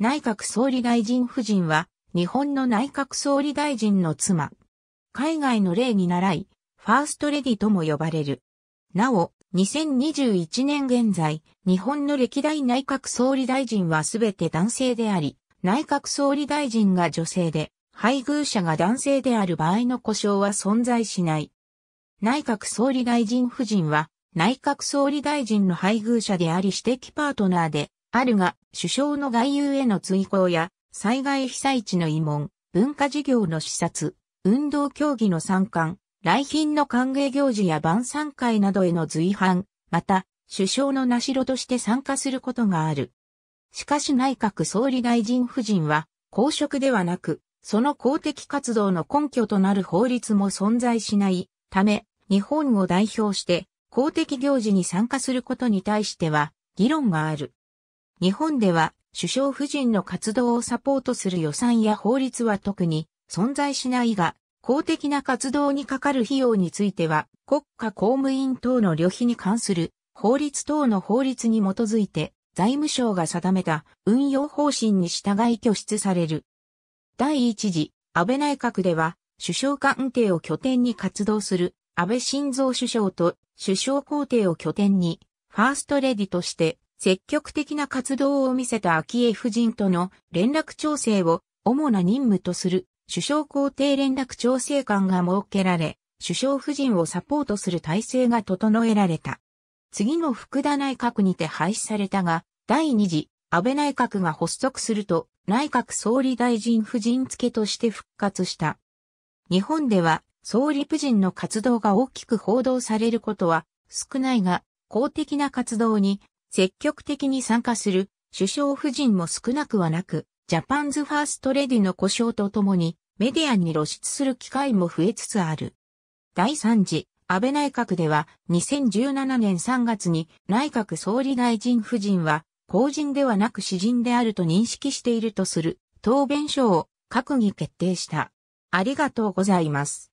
内閣総理大臣夫人は、日本の内閣総理大臣の妻。海外の例に習い、ファーストレディとも呼ばれる。なお、2021年現在、日本の歴代内閣総理大臣はすべて男性であり、内閣総理大臣が女性で、配偶者が男性である場合の故障は存在しない。内閣総理大臣夫人は、内閣総理大臣の配偶者であり指摘パートナーで、あるが、首相の外遊への追行や、災害被災地の慰問、文化事業の視察、運動競技の参観、来賓の歓迎行事や晩餐会などへの随伴、また、首相の名代として参加することがある。しかし内閣総理大臣夫人は、公職ではなく、その公的活動の根拠となる法律も存在しないため、日本を代表して公的行事に参加することに対しては議論がある。日本では首相夫人の活動をサポートする予算や法律は特に存在しないが、公的な活動にかかる費用については、国家公務員等の旅費に関する法律等の法律に基づいて、財務省が定めた運用方針に従い拠出される。第一次、安倍内閣では、首相官邸を拠点に活動する安倍晋三首相と首相公邸を拠点に、ファーストレディとして積極的な活動を見せた昭恵夫人との連絡調整を主な任務とする首相皇帝連絡調整官が設けられ、首相夫人をサポートする体制が整えられた。次の福田内閣にて廃止されたが、第2次安倍内閣が発足すると、内閣総理大臣夫人付として復活した。日本では、総理夫人の活動が大きく報道されることは少ないが、公的な活動に積極的に参加する首相夫人も少なくはなく、ジャパンズファーストレディの故障とともにメディアに露出する機会も増えつつある。第3次安倍内閣では2017年3月に内閣総理大臣夫人は公人ではなく私人であると認識しているとする答弁書を閣議決定した。ありがとうございます。